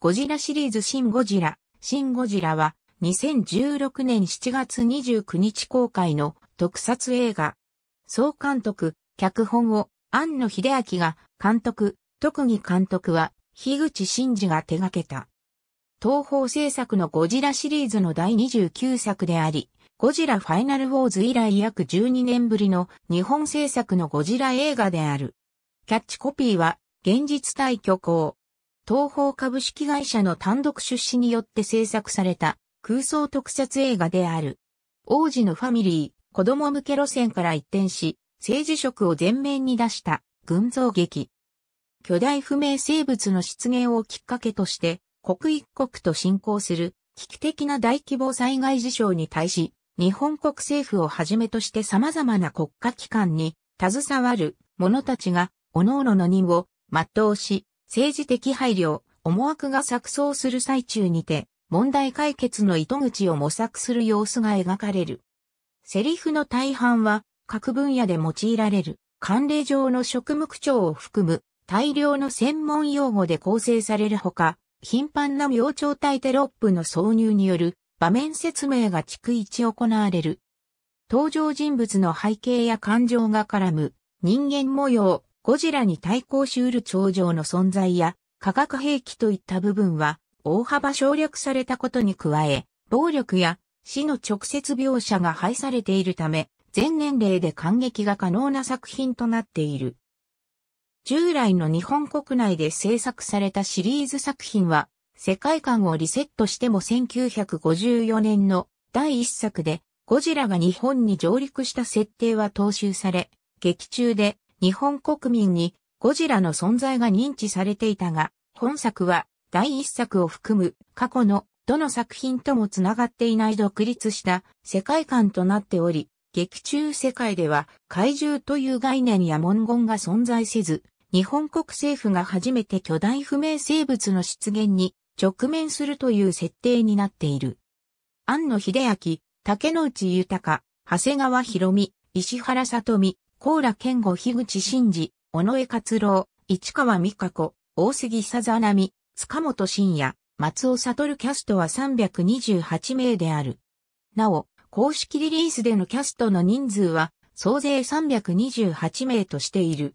ゴジラシリーズ新ゴジラ。新ゴジラは2016年7月29日公開の特撮映画。総監督、脚本を庵野秀明が監督、特技監督は樋口真嗣が手掛けた。東方制作のゴジラシリーズの第29作であり、ゴジラファイナルウォーズ以来約12年ぶりの日本制作のゴジラ映画である。キャッチコピーは現実対虚構。東方株式会社の単独出資によって制作された空想特撮映画である。王子のファミリー、子供向け路線から一転し、政治色を前面に出した群像劇。巨大不明生物の出現をきっかけとして、刻一刻と進行する危機的な大規模災害事象に対し、日本国政府をはじめとして様々な国家機関に携わる者たちが、各々の任を全うし、政治的配慮、思惑が錯綜する最中にて、問題解決の糸口を模索する様子が描かれる。セリフの大半は、各分野で用いられる、慣例上の職務区長を含む、大量の専門用語で構成されるほか、頻繁な明朝体テロップの挿入による場面説明が逐一行われる。登場人物の背景や感情が絡む人間模様、ゴジラに対抗しうる頂上の存在や化学兵器といった部分は大幅省略されたことに加え、暴力や死の直接描写が廃されているため、全年齢で感激が可能な作品となっている。従来の日本国内で制作されたシリーズ作品は、世界観をリセットしても1954年の第1作で、ゴジラが日本に上陸した設定は踏襲され、劇中で日本国民にゴジラの存在が認知されていたが、本作は第一作を含む過去のどの作品ともつながっていない独立した世界観となっており、劇中世界では怪獣という概念や文言が存在せず、日本国政府が初めて巨大不明生物の出現に直面するという設定になっている。庵野秀明、竹野内豊、長谷川博美、石原さとみ、高良健吾樋口真嗣、尾上勝郎、市川美香子、大杉さざなみ、塚本真也、松尾悟キャストは328名である。なお、公式リリースでのキャストの人数は総勢328名としている。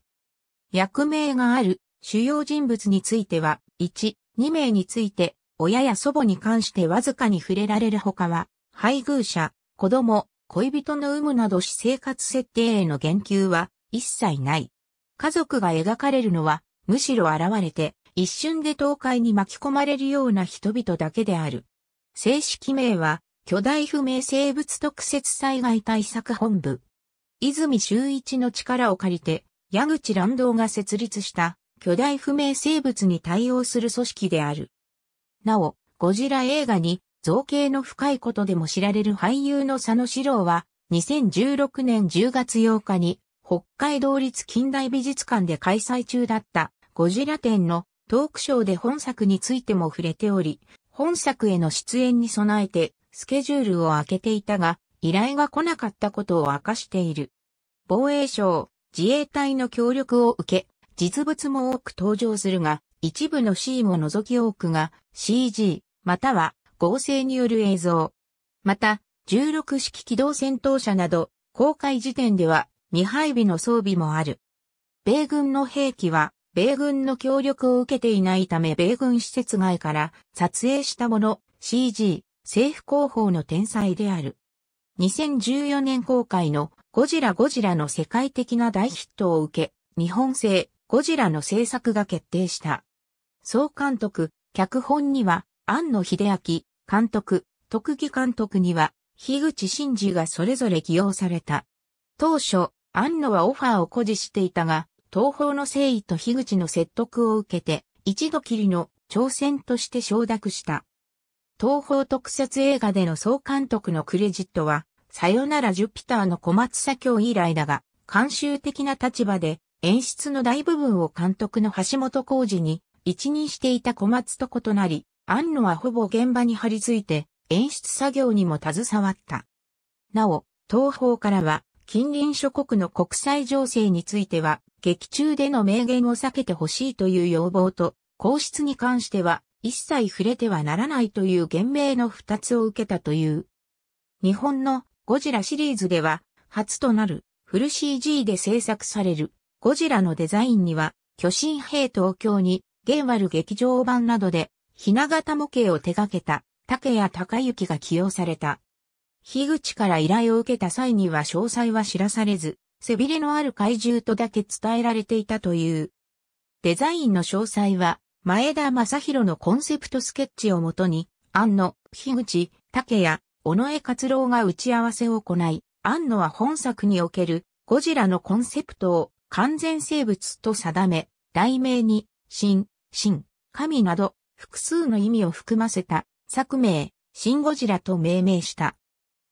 役名がある主要人物については、1、2名について、親や祖母に関してわずかに触れられるほかは、配偶者、子供、恋人の有無など私生活設定への言及は一切ない。家族が描かれるのは、むしろ現れて、一瞬で倒壊に巻き込まれるような人々だけである。正式名は、巨大不明生物特設災害対策本部。泉周一の力を借りて、矢口乱動が設立した巨大不明生物に対応する組織である。なお、ゴジラ映画に造形の深いことでも知られる俳優の佐野史郎は、2016年10月8日に、北海道立近代美術館で開催中だったゴジラ展のトークショーで本作についても触れており、本作への出演に備えてスケジュールを空けていたが、依頼が来なかったことを明かしている。防衛省、自衛隊の協力を受け、実物も多く登場するが、一部のシーンを除き多くが CG、または合成による映像。また、16式機動戦闘車など、公開時点では未配備の装備もある。米軍の兵器は、米軍の協力を受けていないため米軍施設外から撮影したもの、CG、政府広報の天才である。2014年公開のゴジラゴジラの世界的な大ヒットを受け、日本製ゴジラの制作が決定した。総監督、脚本には、庵野秀明、監督、特技監督には、樋口真嗣がそれぞれ起用された。当初、安野はオファーを誇示していたが、東方の誠意と樋口の説得を受けて、一度きりの挑戦として承諾した。東方特撮映画での総監督のクレジットは、さよならジュピターの小松左京以来だが、監修的な立場で演出の大部分を監督の橋本浩二に一任していた小松と異なり、ンノはほぼ現場に張り付いて演出作業にも携わった。なお、東方からは近隣諸国の国際情勢については劇中での名言を避けてほしいという要望と、皇室に関しては一切触れてはならないという言明の二つを受けたという。日本のゴジラシリーズでは初となるフル CG で制作されるゴジラのデザインには巨神兵東京にゲンワル劇場版などでひな形模型を手掛けた竹谷隆之が起用された。樋口から依頼を受けた際には詳細は知らされず、背びれのある怪獣とだけ伝えられていたという。デザインの詳細は、前田正宏のコンセプトスケッチをもとに、庵野、樋口、竹谷、尾上克郎が打ち合わせを行い、庵野は本作におけるゴジラのコンセプトを完全生物と定め、題名に、神、神、神など複数の意味を含ませた作名、シンゴジラと命名した。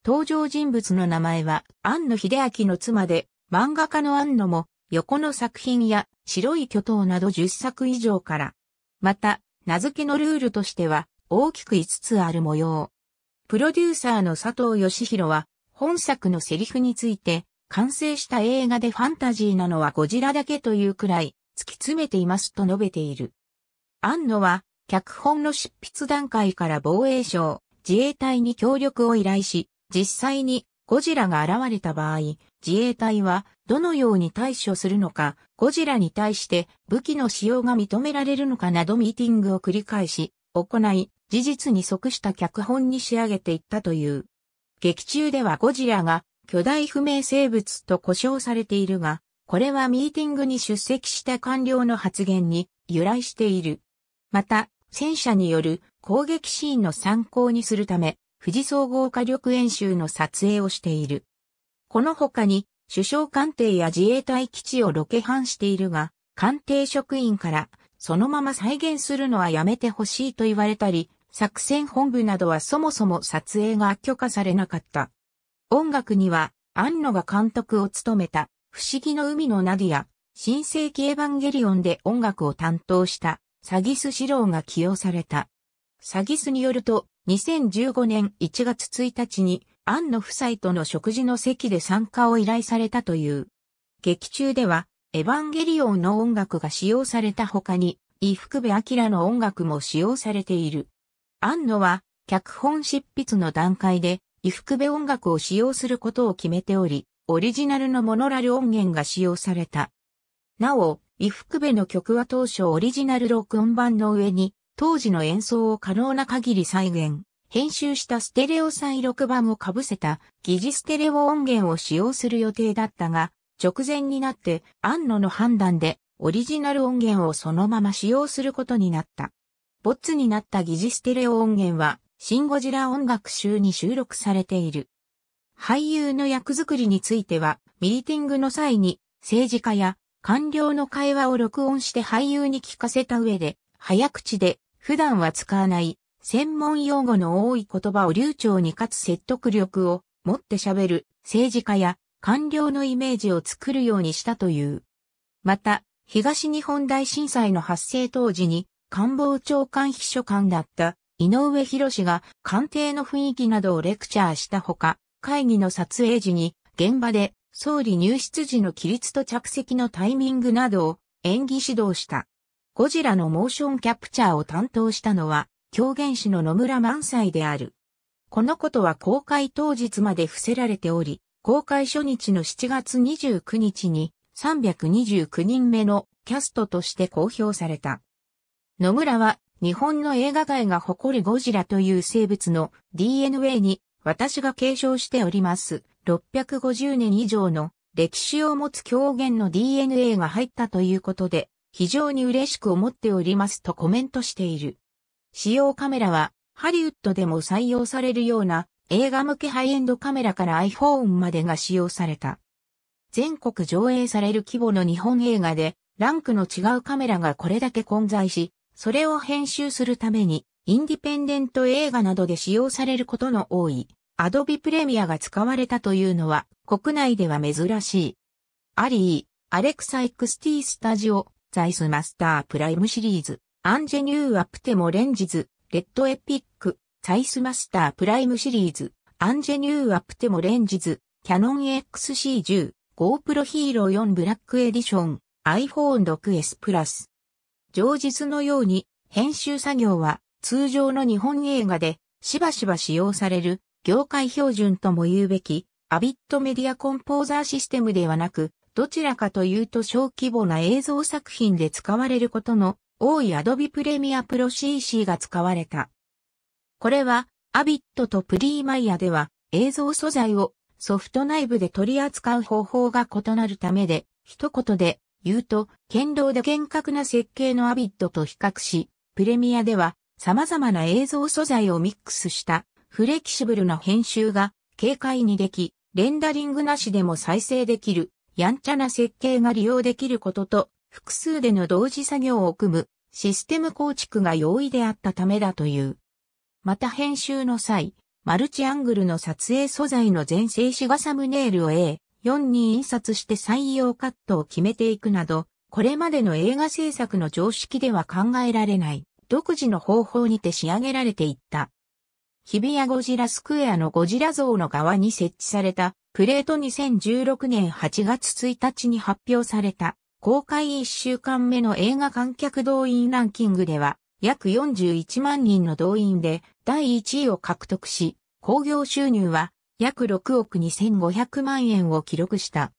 登場人物の名前は、庵野秀明の妻で、漫画家の庵野も、横の作品や白い巨頭など10作以上から。また、名付けのルールとしては、大きく5つある模様。プロデューサーの佐藤義弘は、本作のセリフについて、完成した映画でファンタジーなのはゴジラだけというくらい、突き詰めていますと述べている。庵野は、脚本の執筆段階から防衛省、自衛隊に協力を依頼し、実際にゴジラが現れた場合、自衛隊はどのように対処するのか、ゴジラに対して武器の使用が認められるのかなどミーティングを繰り返し、行い、事実に即した脚本に仕上げていったという。劇中ではゴジラが巨大不明生物と呼称されているが、これはミーティングに出席した官僚の発言に由来している。また、戦車による攻撃シーンの参考にするため、富士総合火力演習の撮影をしている。この他に、首相官邸や自衛隊基地をロケハンしているが、官邸職員から、そのまま再現するのはやめてほしいと言われたり、作戦本部などはそもそも撮影が許可されなかった。音楽には、安野が監督を務めた、不思議の海のナディア、新世紀エヴァンゲリオンで音楽を担当した、サギス・史郎が起用された。サギスによると、2015年1月1日に、アンの夫妻との食事の席で参加を依頼されたという。劇中では、エヴァンゲリオンの音楽が使用された他に、伊福部明の音楽も使用されている。アンノは、脚本執筆の段階で、伊福部音楽を使用することを決めており、オリジナルのモノラル音源が使用された。なお、伊福部の曲は当初オリジナル録音版の上に、当時の演奏を可能な限り再現、編集したステレオ再録版を被せた疑似ステレオ音源を使用する予定だったが、直前になって安野の判断でオリジナル音源をそのまま使用することになった。ボッツになった疑似ステレオ音源は、シンゴジラ音楽集に収録されている。俳優の役作りについては、ミーティングの際に、政治家や官僚の会話を録音して俳優に聞かせた上で、早口で普段は使わない専門用語の多い言葉を流暢にかつ説得力を持って喋る政治家や官僚のイメージを作るようにしたという。また、東日本大震災の発生当時に官房長官秘書官だった井上博士が官邸の雰囲気などをレクチャーしたほか、会議の撮影時に現場で総理入室時の起立と着席のタイミングなどを演技指導した。ゴジラのモーションキャプチャーを担当したのは、狂言師の野村満載である。このことは公開当日まで伏せられており、公開初日の7月29日に329人目のキャストとして公表された。野村は日本の映画界が誇るゴジラという生物の DNA に私が継承しております。650年以上の歴史を持つ狂言の DNA が入ったということで、非常に嬉しく思っておりますとコメントしている。使用カメラは、ハリウッドでも採用されるような映画向けハイエンドカメラから iPhone までが使用された。全国上映される規模の日本映画で、ランクの違うカメラがこれだけ混在し、それを編集するために、インディペンデント映画などで使用されることの多い、Adobe プレミアが使われたというのは国内では珍しい。アリー、アレクサ XT スタジオ、ザイスマスタープライムシリーズ、アンジェニューアプテモレンジズ、レッドエピック、ザイスマスタープライムシリーズ、アンジェニューアプテモレンジズ、キャノン XC10、GoPro Hero 4ブラックエディション、iPhone 6S プラス。上日のように編集作業は通常の日本映画でしばしば使用される業界標準とも言うべき、アビットメディアコンポーザーシステムではなく、どちらかというと小規模な映像作品で使われることの多い Adobe プレミアプロ CC が使われた。これは、アビットとプリーマイヤでは映像素材をソフト内部で取り扱う方法が異なるためで、一言で言うと、堅牢で厳格な設計のアビットと比較し、プレミアでは様々な映像素材をミックスしたフレキシブルな編集が軽快にでき、レンダリングなしでも再生できる、やんちゃな設計が利用できることと、複数での同時作業を組むシステム構築が容易であったためだという。また編集の際、マルチアングルの撮影素材の全静止画サムネイルを A4 に印刷して採用カットを決めていくなど、これまでの映画制作の常識では考えられない独自の方法にて仕上げられていった。日比谷ゴジラスクエアのゴジラ像の側に設置されたプレート2016年8月1日に発表された公開1週間目の映画観客動員ランキングでは約41万人の動員で第1位を獲得し、興行収入は約6億2500万円を記録した。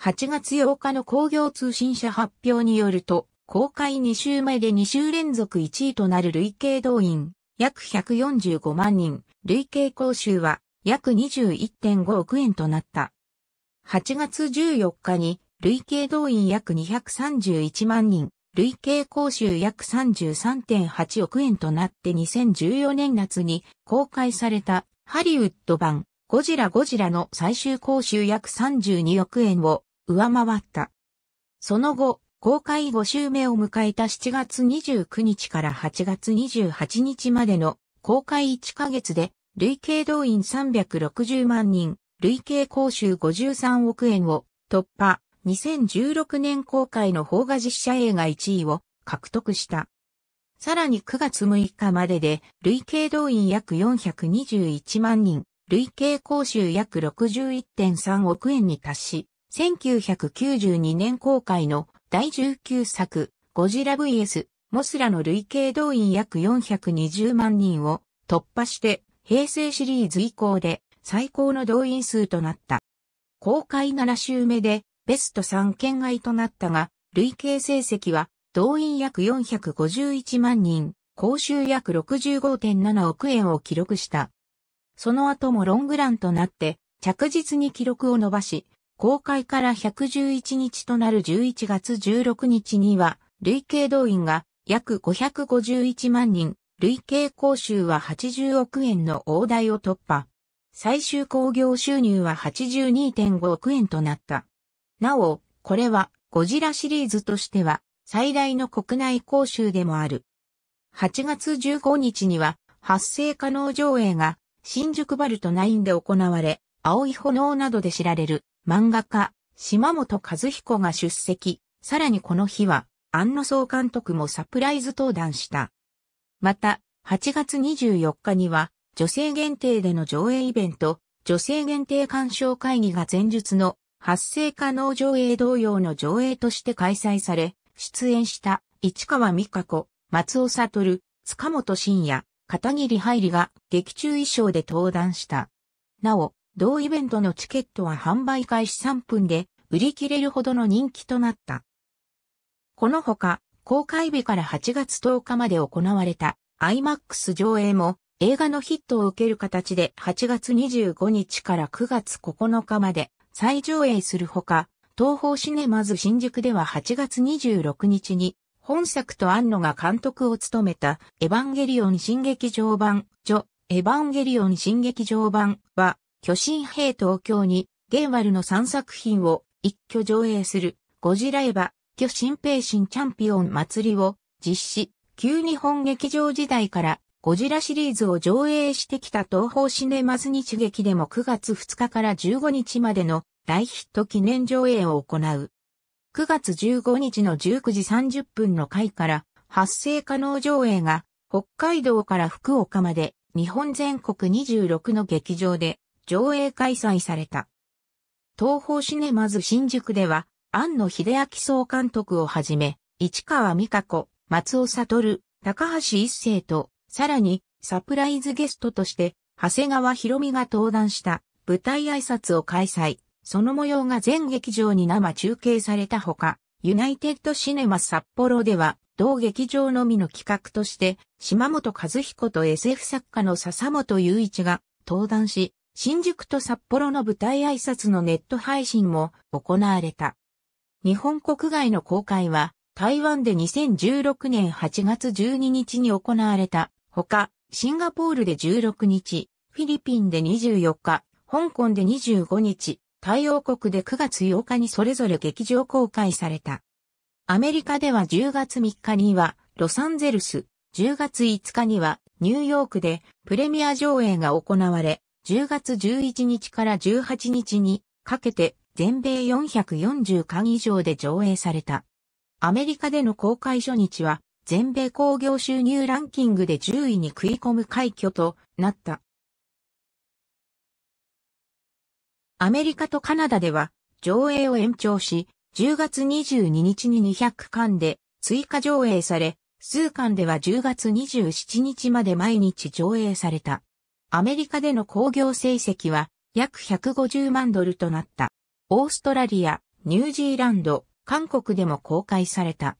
8月8日の工業通信社発表によると、公開2週目で2週連続1位となる累計動員約145万人、累計講習は約21.5億円となった。8月14日に累計動員約231万人、累計講習約33.8億円となって2014年夏に公開されたハリウッド版ゴジラゴジラの最終講習約32億円を上回った。その後、公開5週目を迎えた7月29日から8月28日までの公開1ヶ月で、累計動員360万人、累計公衆53億円を突破、2016年公開の邦画実写映画1位を獲得した。さらに9月6日までで、累計動員約421万人、累計公衆約61.3億円に達し、1992年公開の第19作、ゴジラ VS、モスラの累計動員約420万人を突破して、平成シリーズ以降で最高の動員数となった。公開7週目でベスト3圏外となったが、累計成績は動員約451万人、公衆約65.7億円を記録した。その後もロングランとなって着実に記録を伸ばし、公開から111日となる11月16日には、累計動員が約551万人、累計公衆は80億円の大台を突破。最終興行収入は82.5億円となった。なお、これはゴジラシリーズとしては最大の国内公衆でもある。8月15日には発生可能上映が新宿バルト9で行われ、青い炎などで知られる漫画家、島本和彦が出席、さらにこの日は、安野総監督もサプライズ登壇した。また、8月24日には、女性限定での上映イベント、女性限定鑑賞会議が前述の発生可能上映同様の上映として開催され、出演した市川美香子、松尾悟、塚本慎也、片桐入りが劇中衣装で登壇した。なお、同イベントのチケットは販売開始3分で売り切れるほどの人気となった。このほか、公開日から8月10日まで行われた IMAX 上映も映画のヒットを受ける形で8月25日から9月9日まで再上映するほか、東方シネマズ新宿では8月26日に本作と安野が監督を務めたエヴァンゲリオン新劇場版、ジョ・エヴァンゲリオン新劇場版は巨神兵東京に、ゲーマルの3作品を一挙上映する、ゴジラエヴァ、巨神兵神チャンピオン祭りを実施、旧日本劇場時代からゴジラシリーズを上映してきた東方シネマズ日劇でも9月2日から15日までの大ヒット記念上映を行う。9月15日の19時30分の回から発生可能上映が北海道から福岡まで日本全国26の劇場で上映開催された。東方シネマズ新宿では、庵野秀明総監督をはじめ、市川美香子、松尾悟、高橋一生と、さらに、サプライズゲストとして、長谷川博美が登壇した舞台挨拶を開催。その模様が全劇場に生中継されたほか、ユナイテッドシネマ札幌では、同劇場のみの企画として、島本和彦と SF 作家の笹本雄一が登壇し、新宿と札幌の舞台挨拶のネット配信も行われた。日本国外の公開は台湾で2016年8月12日に行われたほか、シンガポールで16日、フィリピンで24日、香港で25日、太陽国で9月8日にそれぞれ劇場公開された。アメリカでは10月3日にはロサンゼルス、10月5日にはニューヨークでプレミア上映が行われ、10月11日から18日にかけて全米440巻以上で上映された。アメリカでの公開初日は全米興行収入ランキングで10位に食い込む快挙となった。アメリカとカナダでは上映を延長し、10月22日に200巻で追加上映され、数巻では10月27日まで毎日上映された。アメリカでの工業成績は約150万ドルとなった。オーストラリア、ニュージーランド、韓国でも公開された。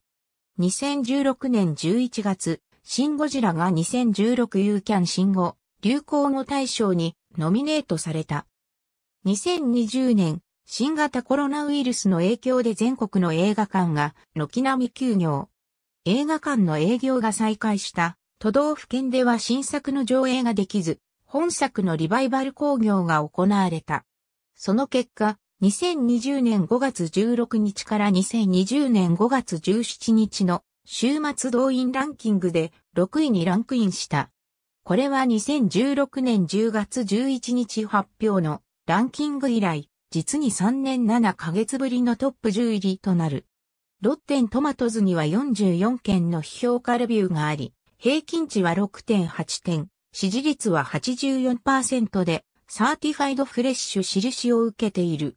2016年11月、シン・ゴジラが2016ーキャン新語、流行語大賞にノミネートされた。2020年、新型コロナウイルスの影響で全国の映画館が軒並み休業。映画館の営業が再開した都道府県では新作の上映ができず、本作のリバイバル工業が行われた。その結果、2020年5月16日から2020年5月17日の週末動員ランキングで6位にランクインした。これは2016年10月11日発表のランキング以来、実に3年7ヶ月ぶりのトップ10入りとなる。ロッテントマトズには44件の批評家レビューがあり、平均値は6.8点、支持率は84%で、サーティファイドフレッシュ印を受けている。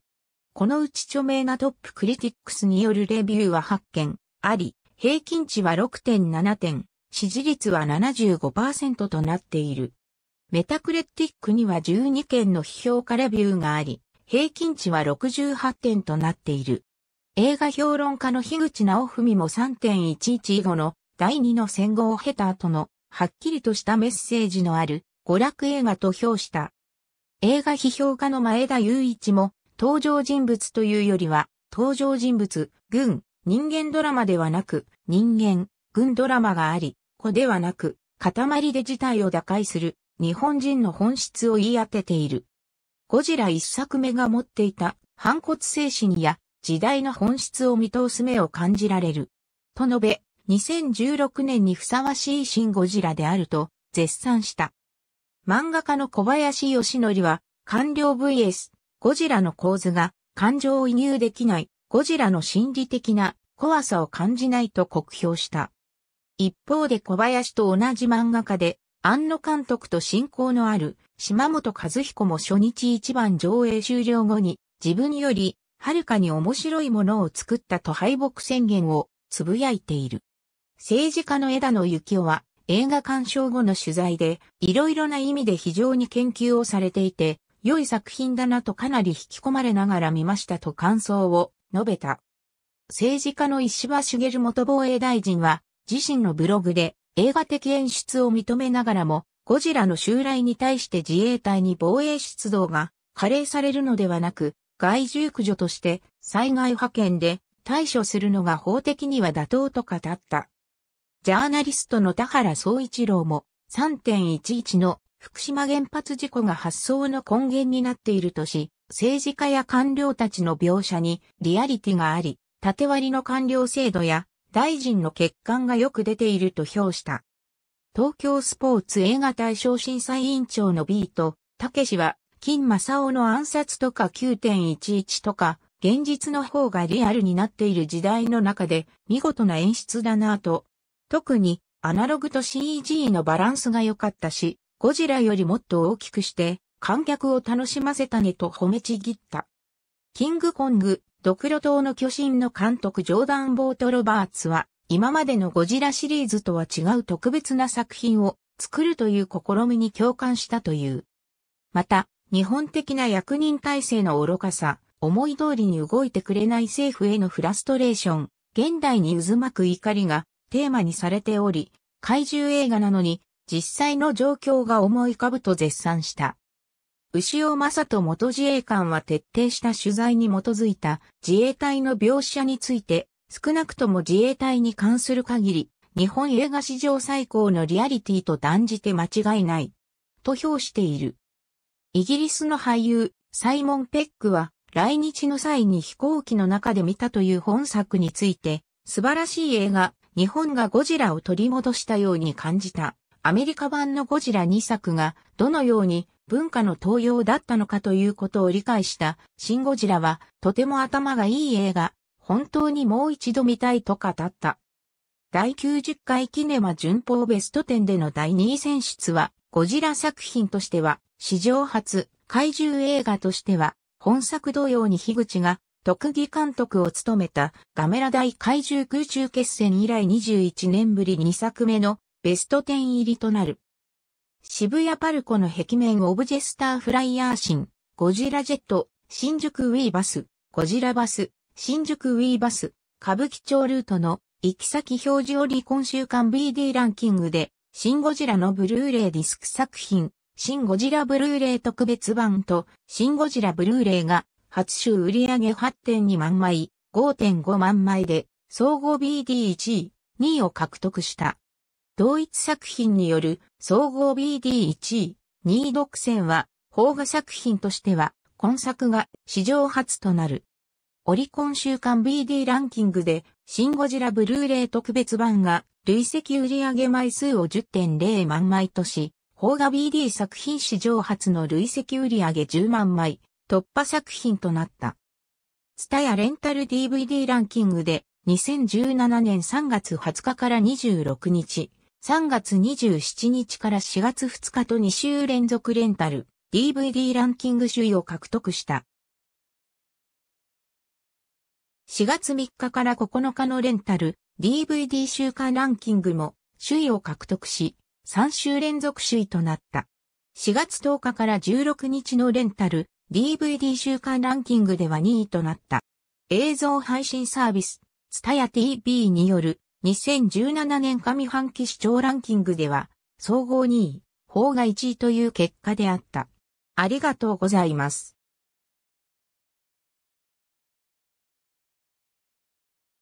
このうち著名なトップクリティックスによるレビューは8件あり、平均値は6.7点、支持率は75%となっている。メタクレティックには12件の批評家レビューがあり、平均値は68点となっている。映画評論家の樋口直文も3.11以後の第2の戦後を経た後のはっきりとしたメッセージのある娯楽映画と評した。映画批評家の前田雄一も、登場人物というよりは、登場人物、軍、人間ドラマではなく、人間、軍ドラマがあり、子ではなく、塊で事態を打開する、日本人の本質を言い当てている。ゴジラ一作目が持っていた、反骨精神や、時代の本質を見通す目を感じられる。と述べ、2016年にふさわしい新ゴジラであると絶賛した。漫画家の小林義則は、官僚 VS ゴジラの構図が感情を移入できないゴジラの心理的な怖さを感じないと酷評した。一方で小林と同じ漫画家で、庵野監督と親交のある島本和彦も初日一番上映終了後に自分よりはるかに面白いものを作ったと敗北宣言をつぶやいている。政治家の枝野幸男は映画鑑賞後の取材で、いろいろな意味で非常に研究をされていて、良い作品だなとかなり引き込まれながら見ましたと感想を述べた。政治家の石破茂元防衛大臣は、自身のブログで映画的演出を認めながらも、ゴジラの襲来に対して自衛隊に防衛出動が加齢されるのではなく、外獣駆除として災害派遣で対処するのが法的には妥当と語った。ジャーナリストの田原総一郎も3.11の福島原発事故が発想の根源になっているとし、政治家や官僚たちの描写にリアリティがあり、縦割りの官僚制度や大臣の欠陥がよく出ていると評した。東京スポーツ映画大賞審査委員長の B と、たけしは、金正夫の暗殺とか9.11とか、現実の方がリアルになっている時代の中で、見事な演出だなぁと特にアナログと CG のバランスが良かったし、ゴジラよりもっと大きくして観客を楽しませたねと褒めちぎった。キングコング、ドクロ島の巨神の監督ジョーダン・ボート・ロバーツは、今までのゴジラシリーズとは違う特別な作品を作るという試みに共感したという。また、日本的な役人体制の愚かさ、思い通りに動いてくれない政府へのフラストレーション、現代に渦巻く怒りがテーマにされており、怪獣映画なのに実際の状況が思い浮かぶと絶賛した。牛尾正人元自衛官は徹底した取材に基づいた自衛隊の描写について、少なくとも自衛隊に関する限り、日本映画史上最高のリアリティと断じて間違いない。と評している。イギリスの俳優、サイモン・ペックは、来日の際に飛行機の中で見たという本作について、素晴らしい映画日本がゴジラを取り戻したように感じた。アメリカ版のゴジラ2作がどのように文化の東洋だったのかということを理解したシンゴジラはとても頭がいい映画、本当にもう一度見たいと語った。第90回キネマ順法ベスト10での第2位選出は、ゴジラ作品としては、史上初、怪獣映画としては、本作同様に樋口が特技監督を務めたガメラ大怪獣空中決戦以来21年ぶり2作目のベスト10入りとなる。渋谷パルコの壁面オブジェスターフライヤーシン、ゴジラジェット、新宿ウィーバス、ゴジラバス、新宿ウィーバス、歌舞伎町ルートの行き先表示折り今週間 BD ランキングで、新ゴジラのブルーレイディスク作品、新ゴジラブルーレイ特別版と、新ゴジラブルーレイが初週売上8.2万枚、5.5万枚で、総合 BD1 位、2位を獲得した。同一作品による総合 BD1 位、2位独占は、邦画作品としては、今作が史上初となる。オリコン週間 BD ランキングで、シンゴジラブルーレイ特別版が、累積売上枚数を10.0万枚とし、邦画 BD 作品史上初の累積売上10万枚、突破作品となった。ツタやレンタル DVD ランキングで2017年3月20日から26日、3月27日から4月2日と2週連続レンタル DVD ランキング首位を獲得した。4月3日から9日のレンタル DVD 週間ランキングも首位を獲得し、3週連続首位となった。4月10日から16日のレンタル DVD 週間ランキングでは2位となった。映像配信サービス、ツタヤ TV による2017年上半期視聴ランキングでは、総合2位、方が1位という結果であった。ありがとうございます。